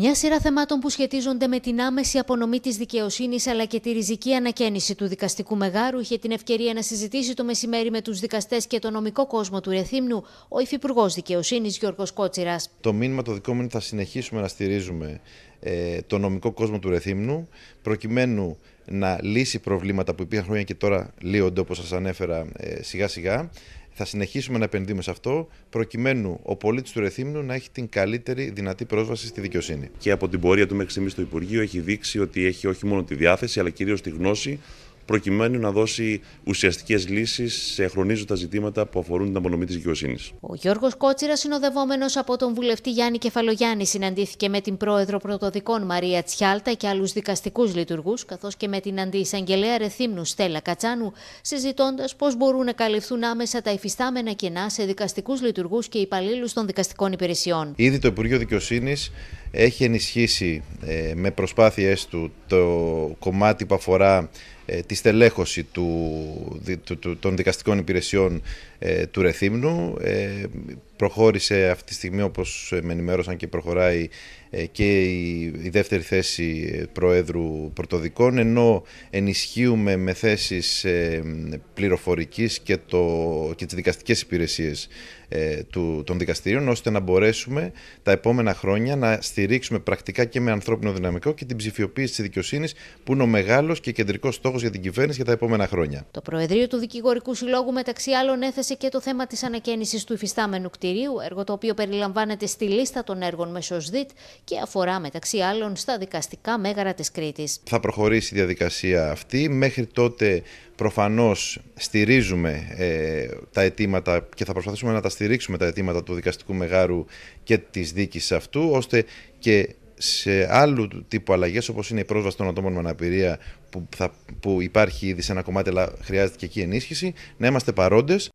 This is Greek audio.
Μια σειρά θεμάτων που σχετίζονται με την άμεση απονομή της δικαιοσύνης αλλά και τη ριζική ανακαίνιση του δικαστικού μεγάρου είχε την ευκαιρία να συζητήσει το μεσημέρι με τους δικαστές και το νομικό κόσμο του Ρεθύμνου ο Υφυπουργός Δικαιοσύνης Γιώργος Κότσιρας. Το μήνυμα το δικό μου είναι θα συνεχίσουμε να στηρίζουμε ε, το νομικό κόσμο του Ρεθύμνου προκειμένου να λύσει προβλήματα που υπήρχαν χρόνια και τώρα λύονται όπως σας ανέφερα ε, σιγά σιγά θα συνεχίσουμε να επενδύουμε σε αυτό, προκειμένου ο πολίτης του Ρεθύμνου να έχει την καλύτερη δυνατή πρόσβαση στη δικαιοσύνη. Και από την πορεία του μέχρι στιγμής στο Υπουργείο έχει δείξει ότι έχει όχι μόνο τη διάθεση, αλλά κυρίως τη γνώση προκειμένου να δώσει ουσιαστικές λύσεις σε χρονίζοντα ζητήματα που αφορούν την απονομή της δικαιοσύνης. Ο Γιώργος Κότσιρας, συνοδευόμενος από τον βουλευτή Γιάννη Κεφαλογιάννη, συναντήθηκε με την πρόεδρο πρωτοδικών Μαρία Τσιάλτα και άλλους δικαστικούς λειτουργούς, καθώς και με την αντιεισαγγελέα Ρεθύμνου Στέλλα Κατσάνου, συζητώντας πώς μπορούν να καλυφθούν άμεσα τα υφιστάμενα κενά σε δικαστικούς λειτουργούς και υπαλλήλους των δικαστικών υπηρεσιών. Ήδη το Υπουργείο Δικαιοσύνης έχει ενισχύσει ε, με προσπάθειές του το κομμάτι που αφορά ε, τη στελέχωση του, των δικαστικών υπηρεσιών ε, του Ρεθύμνου προχώρησε αυτή τη στιγμή όπως με ενημέρωσαν και προχωράει ε, και η δεύτερη θέση ε, Προέδρου Πρωτοδικών ενώ ενισχύουμε με θέσεις ε, πληροφορικής και, το, και τις δικαστικές υπηρεσίες των δικαστηρίων ώστε να μπορέσουμε τα επόμενα χρόνια να στηρίξουμε πρακτικά και με ανθρώπινο δυναμικό και την ψηφιοποίηση της δικαιοσύνης που είναι ο μεγάλος και κεντρικός στόχος για την κυβέρνηση για τα επόμενα χρόνια. Το Προεδρείο του Δικηγορικού Συλλόγου μεταξύ άλλων έθεσε και το θέμα της ανακαίνησης του υφιστάμενου κτίριου έργο το οποίο περιλαμβάνεται στη λίστα των έργων Μεσοσδίτ και αφορά μεταξύ άλλων στα δικαστικά μέγαρα της Κρήτης. Θα προχωρήσει η διαδικασία αυτή. Μέχρι τότε προφανώς στηρίζουμε ε, τα αιτήματα και θα προσπαθήσουμε να τα στηρίξουμε τα αιτήματα του δικαστικού μεγάρου και της δίκης αυτού, ώστε και σε άλλου τύπου αλλαγές, όπως είναι η πρόσβαση των ατόμων με αναπηρία, που, θα, που υπάρχει ήδη σε ένα κομμάτι, αλλά χρειάζεται και εκεί ενίσχυση, να είμαστε παρόντες.